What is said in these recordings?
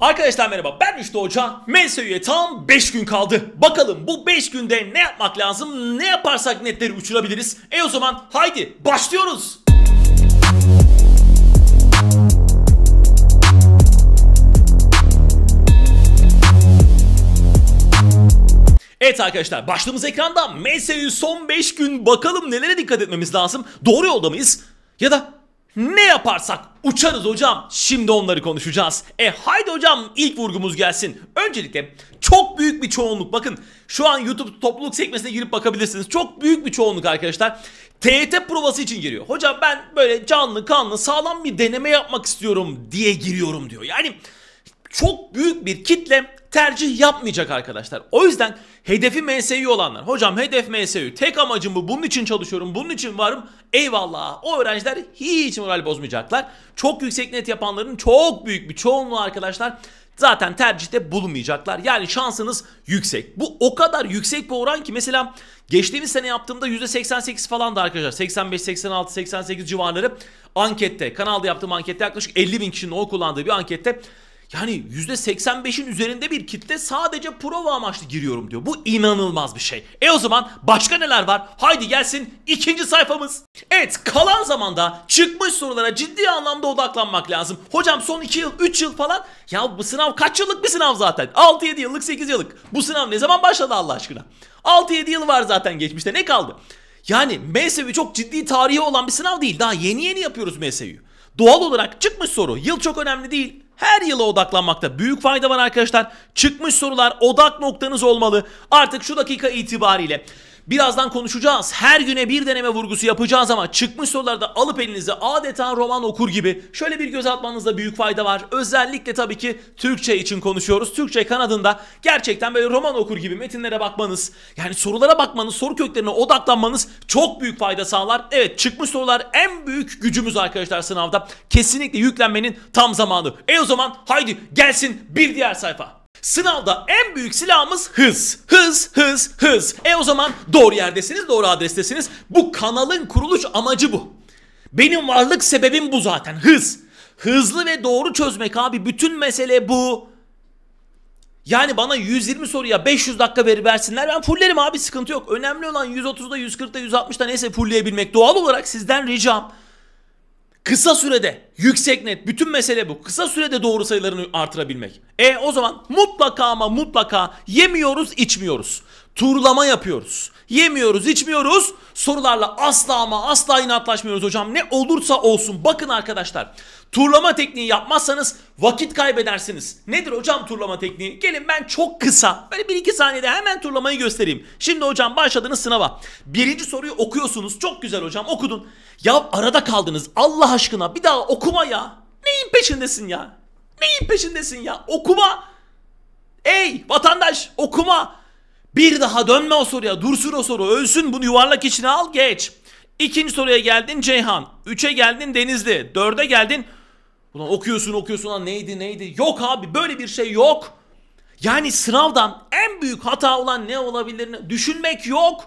Arkadaşlar merhaba ben Müftü Hoca. MSÜ'ye tam 5 gün kaldı. Bakalım bu 5 günde ne yapmak lazım? Ne yaparsak netleri uçurabiliriz? E o zaman haydi başlıyoruz. Evet arkadaşlar başlığımız ekranda MSÜ son 5 gün bakalım nelere dikkat etmemiz lazım? Doğru yolda mıyız? Ya da ne yaparsak uçarız hocam. Şimdi onları konuşacağız. E haydi hocam ilk vurgumuz gelsin. Öncelikle çok büyük bir çoğunluk bakın şu an YouTube topluluk sekmesine girip bakabilirsiniz. Çok büyük bir çoğunluk arkadaşlar. TYT provası için giriyor. Hocam ben böyle canlı kanlı sağlam bir deneme yapmak istiyorum diye giriyorum diyor. Yani çok büyük bir kitle tercih yapmayacak arkadaşlar. O yüzden hedefi MSU olanlar. Hocam hedef MSU. Tek amacım bu. Bunun için çalışıyorum. Bunun için varım. Eyvallah. O öğrenciler hiç moral bozmayacaklar. Çok yüksek net yapanların çok büyük bir çoğunluğu arkadaşlar zaten tercihte bulunmayacaklar. Yani şansınız yüksek. Bu o kadar yüksek bir oran ki mesela geçtiğimiz sene yaptığımda %88 falan da arkadaşlar 85, 86, 88 civarları ankette kanalda yaptığım ankette yaklaşık 50 bin kişinin o kullandığı bir ankette yani %85'in üzerinde bir kitle sadece prova amaçlı giriyorum diyor. Bu inanılmaz bir şey. E o zaman başka neler var? Haydi gelsin ikinci sayfamız. Evet kalan zamanda çıkmış sorulara ciddi anlamda odaklanmak lazım. Hocam son 2 yıl 3 yıl falan. Ya bu sınav kaç yıllık bir sınav zaten? 6-7 yıllık 8 yıllık. Bu sınav ne zaman başladı Allah aşkına? 6-7 yıl var zaten geçmişte ne kaldı? Yani MSV çok ciddi tarihi olan bir sınav değil. Daha yeni yeni yapıyoruz MSV'yi. Doğal olarak çıkmış soru. Yıl çok önemli değil her yıla odaklanmakta büyük fayda var arkadaşlar. Çıkmış sorular odak noktanız olmalı. Artık şu dakika itibariyle Birazdan konuşacağız. Her güne bir deneme vurgusu yapacağız ama çıkmış sorularda alıp elinize adeta roman okur gibi şöyle bir göz atmanızda büyük fayda var. Özellikle tabii ki Türkçe için konuşuyoruz. Türkçe kanadında gerçekten böyle roman okur gibi metinlere bakmanız, yani sorulara bakmanız, soru köklerine odaklanmanız çok büyük fayda sağlar. Evet çıkmış sorular en büyük gücümüz arkadaşlar sınavda. Kesinlikle yüklenmenin tam zamanı. E o zaman haydi gelsin bir diğer sayfa. Sınavda en büyük silahımız hız. Hız, hız, hız. E o zaman doğru yerdesiniz, doğru adrestesiniz. Bu kanalın kuruluş amacı bu. Benim varlık sebebim bu zaten. Hız. Hızlı ve doğru çözmek abi. Bütün mesele bu. Yani bana 120 soruya 500 dakika veri versinler ben fullerim abi sıkıntı yok. Önemli olan 130'da 140'da 160'da neyse fullleyebilmek. Doğal olarak sizden ricam. Kısa sürede yüksek net bütün mesele bu. Kısa sürede doğru sayılarını artırabilmek. E o zaman mutlaka ama mutlaka yemiyoruz içmiyoruz turlama yapıyoruz. Yemiyoruz, içmiyoruz. Sorularla asla ama asla inatlaşmıyoruz hocam. Ne olursa olsun bakın arkadaşlar. Turlama tekniği yapmazsanız vakit kaybedersiniz. Nedir hocam turlama tekniği? Gelin ben çok kısa, böyle 1-2 saniyede hemen turlamayı göstereyim. Şimdi hocam başladınız sınava. Birinci soruyu okuyorsunuz. Çok güzel hocam okudun. Ya arada kaldınız. Allah aşkına bir daha okuma ya. Neyin peşindesin ya? Neyin peşindesin ya? Okuma. Ey vatandaş okuma. Bir daha dönme o soruya. Dursun o soru. Ölsün bunu yuvarlak içine al geç. İkinci soruya geldin Ceyhan. Üçe geldin Denizli. Dörde geldin. Ulan okuyorsun okuyorsun lan neydi neydi. Yok abi böyle bir şey yok. Yani sınavdan en büyük hata olan ne olabilir düşünmek yok.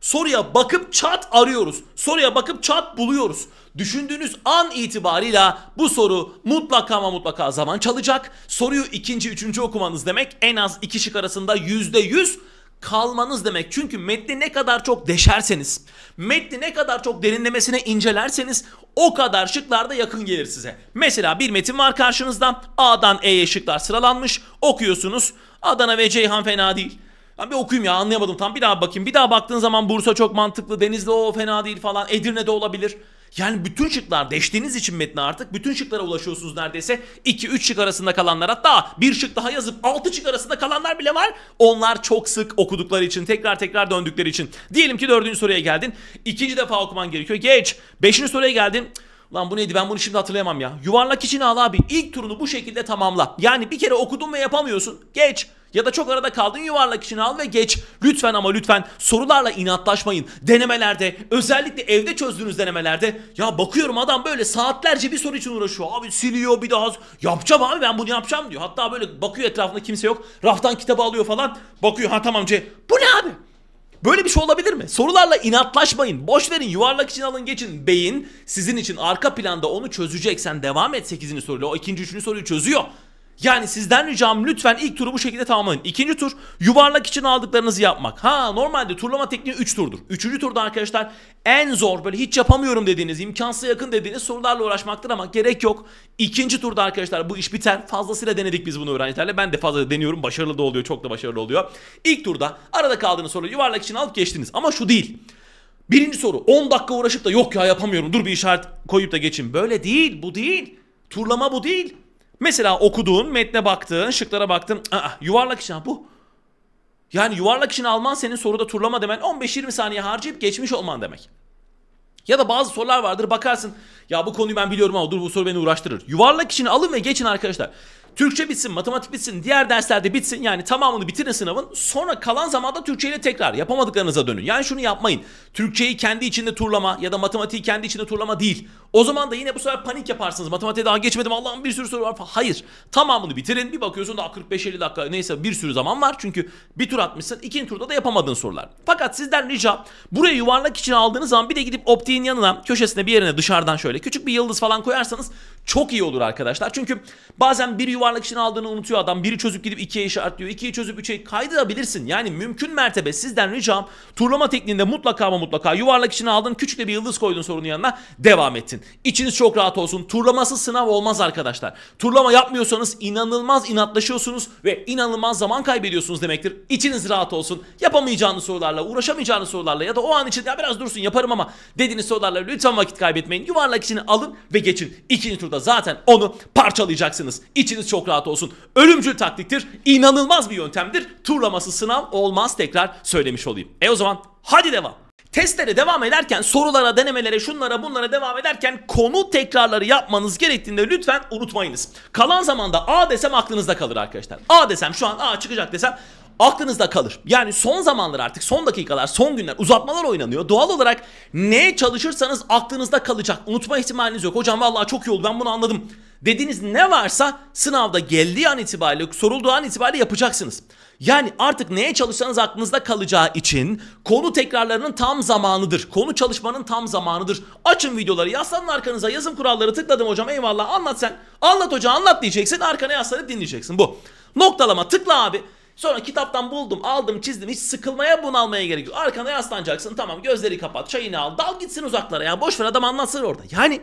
Soruya bakıp çat arıyoruz. Soruya bakıp çat buluyoruz. Düşündüğünüz an itibarıyla bu soru mutlaka ama mutlaka zaman çalacak. Soruyu ikinci, üçüncü okumanız demek en az iki şık arasında yüzde yüz kalmanız demek. Çünkü metni ne kadar çok deşerseniz, metni ne kadar çok derinlemesine incelerseniz o kadar şıklarda yakın gelir size. Mesela bir metin var karşınızda A'dan E'ye şıklar sıralanmış okuyorsunuz Adana ve Ceyhan fena değil. Ben bir okuyayım ya anlayamadım tam bir daha bakayım. Bir daha baktığın zaman Bursa çok mantıklı, Denizli o fena değil falan, Edirne de olabilir. Yani bütün şıklar deştiğiniz için metni artık bütün şıklara ulaşıyorsunuz neredeyse. 2-3 şık arasında kalanlar hatta bir şık daha yazıp 6 şık arasında kalanlar bile var. Onlar çok sık okudukları için tekrar tekrar döndükleri için. Diyelim ki 4. soruya geldin. ikinci defa okuman gerekiyor. Geç. 5. soruya geldin. Lan bu neydi ben bunu şimdi hatırlayamam ya. Yuvarlak için al abi. İlk turunu bu şekilde tamamla. Yani bir kere okudun ve yapamıyorsun. Geç. Ya da çok arada kaldın yuvarlak için al ve geç. Lütfen ama lütfen sorularla inatlaşmayın. Denemelerde özellikle evde çözdüğünüz denemelerde ya bakıyorum adam böyle saatlerce bir soru için uğraşıyor. Abi siliyor bir daha yapacağım abi ben bunu yapacağım diyor. Hatta böyle bakıyor etrafında kimse yok. Raftan kitabı alıyor falan. Bakıyor ha tamam C. Bu ne abi? Böyle bir şey olabilir mi? Sorularla inatlaşmayın. Boş verin. Yuvarlak için alın geçin. Beyin sizin için arka planda onu çözecek. Sen devam et 8. soruyla. O ikinci, üçüncü soruyu çözüyor. Yani sizden ricam lütfen ilk turu bu şekilde tamamlayın. İkinci tur yuvarlak için aldıklarınızı yapmak. Ha normalde turlama tekniği 3 turdur. Üçüncü turda arkadaşlar en zor böyle hiç yapamıyorum dediğiniz imkansız yakın dediğiniz sorularla uğraşmaktır ama gerek yok. İkinci turda arkadaşlar bu iş biter. Fazlasıyla denedik biz bunu öğrencilerle. Ben de fazla deniyorum. Başarılı da oluyor. Çok da başarılı oluyor. İlk turda arada kaldığınız soru yuvarlak için alıp geçtiniz. Ama şu değil. Birinci soru 10 dakika uğraşıp da yok ya yapamıyorum dur bir işaret koyup da geçin. Böyle değil bu değil. Turlama bu değil. Mesela okuduğun, metne baktığın, şıklara baktın. Aa, yuvarlak için bu. Yani yuvarlak için alman senin soruda turlama demen 15-20 saniye harcayıp geçmiş olman demek. Ya da bazı sorular vardır bakarsın. Ya bu konuyu ben biliyorum ama dur bu soru beni uğraştırır. Yuvarlak işini alın ve geçin arkadaşlar. Türkçe bitsin, matematik bitsin, diğer derslerde bitsin. Yani tamamını bitirin sınavın. Sonra kalan zamanda Türkçe ile tekrar yapamadıklarınıza dönün. Yani şunu yapmayın. Türkçeyi kendi içinde turlama ya da matematiği kendi içinde turlama değil. O zaman da yine bu sefer panik yaparsınız. Matematiğe daha geçmedim Allah'ım bir sürü soru var falan. Hayır. Tamamını bitirin. Bir bakıyorsun daha 45-50 dakika neyse bir sürü zaman var. Çünkü bir tur atmışsın. ikinci turda da yapamadığın sorular. Fakat sizden rica buraya yuvarlak için aldığınız zaman bir de gidip optiğin yanına köşesine bir yerine dışarıdan şöyle küçük bir yıldız falan koyarsanız çok iyi olur arkadaşlar. Çünkü bazen bir yuvarlak için aldığını unutuyor adam. Biri çözüp gidip ikiye işaretliyor. ikiyi çözüp üçe kaydırabilirsin. Yani mümkün mertebe sizden ricam turlama tekniğinde mutlaka ama mutlaka yuvarlak için aldığın küçük bir yıldız koydun sorunun yanına devam ettin. İçiniz çok rahat olsun. Turlaması sınav olmaz arkadaşlar. Turlama yapmıyorsanız inanılmaz inatlaşıyorsunuz ve inanılmaz zaman kaybediyorsunuz demektir. İçiniz rahat olsun. Yapamayacağınız sorularla, uğraşamayacağınız sorularla ya da o an için ya biraz dursun yaparım ama dediğiniz sorularla lütfen vakit kaybetmeyin. Yuvarlak içini alın ve geçin. İkinci turda zaten onu parçalayacaksınız. İçiniz çok rahat olsun. Ölümcül taktiktir. İnanılmaz bir yöntemdir. Turlaması sınav olmaz tekrar söylemiş olayım. E o zaman hadi devam testlere devam ederken sorulara, denemelere, şunlara, bunlara devam ederken konu tekrarları yapmanız gerektiğinde lütfen unutmayınız. Kalan zamanda A desem aklınızda kalır arkadaşlar. A desem şu an A çıkacak desem aklınızda kalır. Yani son zamanlar artık son dakikalar, son günler uzatmalar oynanıyor. Doğal olarak ne çalışırsanız aklınızda kalacak. Unutma ihtimaliniz yok. Hocam vallahi çok iyi oldu ben bunu anladım Dediğiniz ne varsa sınavda geldiği an itibariyle, sorulduğu an itibariyle yapacaksınız. Yani artık neye çalışsanız aklınızda kalacağı için konu tekrarlarının tam zamanıdır. Konu çalışmanın tam zamanıdır. Açın videoları, yaslanın arkanıza. Yazım kuralları tıkladım hocam eyvallah anlat sen. Anlat hocam, anlat diyeceksin. Arkana yaslanıp dinleyeceksin bu. Noktalama tıkla abi. Sonra kitaptan buldum, aldım, çizdim. Hiç sıkılmaya, bunalmaya gerek yok. Arkana yaslanacaksın. Tamam, gözleri kapat, çayını al. Dal gitsin uzaklara. Ya boş ver adam anlatsın orada. Yani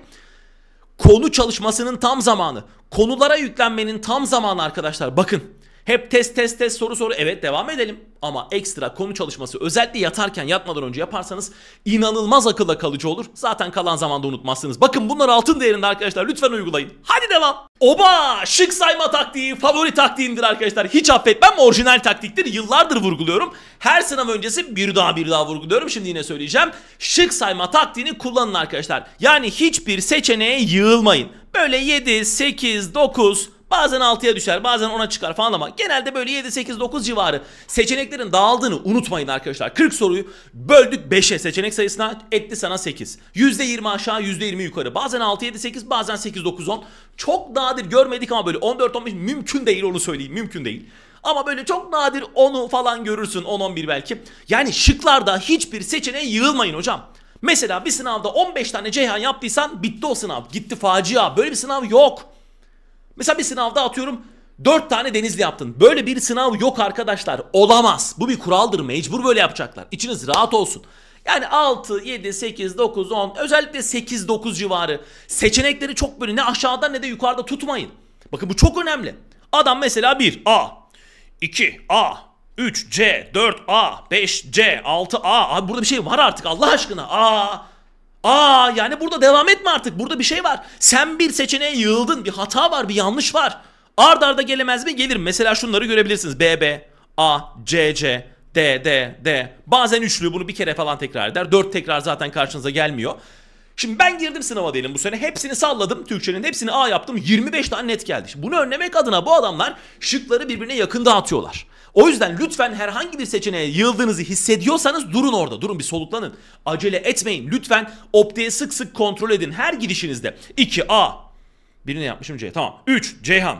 Konu çalışmasının tam zamanı. Konulara yüklenmenin tam zamanı arkadaşlar. Bakın hep test test test soru soru evet devam edelim. Ama ekstra konu çalışması özellikle yatarken yatmadan önce yaparsanız inanılmaz akılla kalıcı olur. Zaten kalan zamanda unutmazsınız. Bakın bunlar altın değerinde arkadaşlar lütfen uygulayın. Hadi devam. Oba şık sayma taktiği favori taktiğimdir arkadaşlar. Hiç affetmem orijinal taktiktir. Yıllardır vurguluyorum. Her sınav öncesi bir daha bir daha vurguluyorum. Şimdi yine söyleyeceğim. Şık sayma taktiğini kullanın arkadaşlar. Yani hiçbir seçeneğe yığılmayın. Böyle 7, 8, 9 Bazen 6'ya düşer bazen 10'a çıkar falan ama genelde böyle 7-8-9 civarı seçeneklerin dağıldığını unutmayın arkadaşlar. 40 soruyu böldük 5'e seçenek sayısına etti sana 8. %20 aşağı %20 yukarı bazen 6-7-8 bazen 8-9-10 çok nadir görmedik ama böyle 14-15 mümkün değil onu söyleyeyim mümkün değil. Ama böyle çok nadir 10'u falan görürsün 10-11 belki. Yani şıklarda hiçbir seçeneğe yığılmayın hocam. Mesela bir sınavda 15 tane Ceyhan yaptıysan bitti o sınav. Gitti facia. Böyle bir sınav yok. Mesela bir sınavda atıyorum 4 tane denizli yaptın. Böyle bir sınav yok arkadaşlar. Olamaz. Bu bir kuraldır. Mecbur böyle yapacaklar. İçiniz rahat olsun. Yani 6, 7, 8, 9, 10 özellikle 8, 9 civarı seçenekleri çok böyle ne aşağıda ne de yukarıda tutmayın. Bakın bu çok önemli. Adam mesela 1 A, 2 A, 3 C, 4 A, 5 C, 6 A. Abi burada bir şey var artık Allah aşkına. A, Aa yani burada devam etme artık. Burada bir şey var. Sen bir seçeneğe yığıldın. Bir hata var, bir yanlış var. Ard arda gelemez mi? Gelir. Mesela şunları görebilirsiniz. BB, A, C, C, D, D, D. Bazen üçlü bunu bir kere falan tekrar eder. Dört tekrar zaten karşınıza gelmiyor. Şimdi ben girdim sınava diyelim bu sene. Hepsini salladım. Türkçenin hepsini A yaptım. 25 tane net geldi. Şimdi bunu önlemek adına bu adamlar şıkları birbirine yakın dağıtıyorlar. O yüzden lütfen herhangi bir seçeneğe yıldığınızı hissediyorsanız durun orada. Durun bir soluklanın. Acele etmeyin. Lütfen opteye sık sık kontrol edin. Her girişinizde. 2 A. Birini yapmışım C. Tamam. 3 Ceyhan.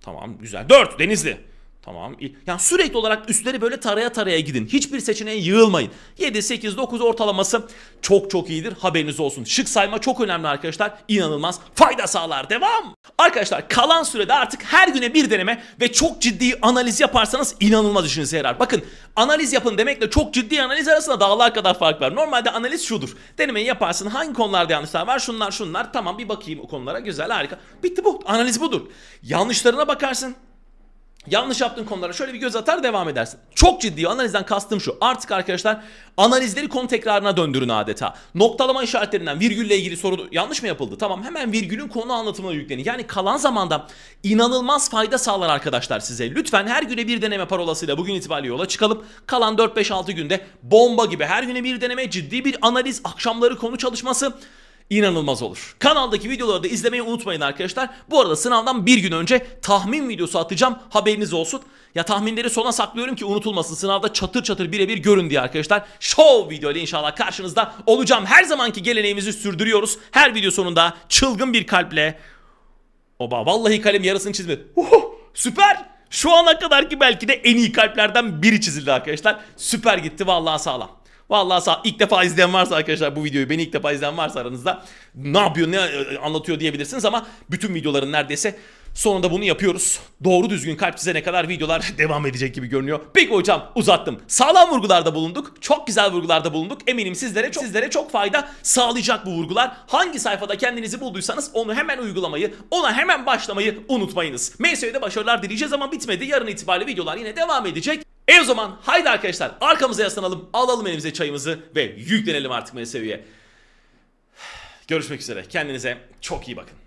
Tamam güzel. 4 Denizli. Tamam. Yani sürekli olarak üstleri böyle taraya taraya gidin. Hiçbir seçeneğe yığılmayın. 7, 8, 9 ortalaması çok çok iyidir. Haberiniz olsun. Şık sayma çok önemli arkadaşlar. İnanılmaz fayda sağlar. Devam. Arkadaşlar kalan sürede artık her güne bir deneme ve çok ciddi analiz yaparsanız inanılmaz işinize yarar. Bakın analiz yapın demekle çok ciddi analiz arasında dağlar kadar fark var. Normalde analiz şudur. Denemeyi yaparsın. Hangi konularda yanlışlar var? Şunlar şunlar. Tamam bir bakayım o konulara. Güzel harika. Bitti bu. Analiz budur. Yanlışlarına bakarsın. Yanlış yaptığın konulara şöyle bir göz atar devam edersin. Çok ciddi analizden kastım şu. Artık arkadaşlar analizleri konu tekrarına döndürün adeta. Noktalama işaretlerinden virgülle ilgili soru yanlış mı yapıldı? Tamam hemen virgülün konu anlatımına yüklenin. Yani kalan zamanda inanılmaz fayda sağlar arkadaşlar size. Lütfen her güne bir deneme parolasıyla bugün itibariyle yola çıkalım. Kalan 4-5-6 günde bomba gibi her güne bir deneme ciddi bir analiz akşamları konu çalışması inanılmaz olur. Kanaldaki videoları da izlemeyi unutmayın arkadaşlar. Bu arada sınavdan bir gün önce tahmin videosu atacağım. Haberiniz olsun. Ya tahminleri sona saklıyorum ki unutulmasın. Sınavda çatır çatır birebir görün diye arkadaşlar. Show video ile inşallah karşınızda olacağım. Her zamanki geleneğimizi sürdürüyoruz. Her video sonunda çılgın bir kalple. Oba vallahi kalem yarısını çizmedi. Uhu, süper. Şu ana kadar ki belki de en iyi kalplerden biri çizildi arkadaşlar. Süper gitti vallahi sağlam. Vallahi sağ ilk defa izleyen varsa arkadaşlar bu videoyu beni ilk defa izleyen varsa aranızda ne yapıyor ne e, e, anlatıyor diyebilirsiniz ama bütün videoların neredeyse sonunda bunu yapıyoruz. Doğru düzgün kalp size ne kadar videolar devam edecek gibi görünüyor. Peki hocam uzattım. Sağlam vurgularda bulunduk. Çok güzel vurgularda bulunduk. Eminim sizlere çok, sizlere çok fayda sağlayacak bu vurgular. Hangi sayfada kendinizi bulduysanız onu hemen uygulamayı, ona hemen başlamayı unutmayınız. MSU'ya başarılar dileyeceğiz ama bitmedi. Yarın itibariyle videolar yine devam edecek. E o zaman haydi arkadaşlar arkamıza yaslanalım, alalım elimize çayımızı ve yüklenelim artık MSV'ye. Görüşmek üzere. Kendinize çok iyi bakın.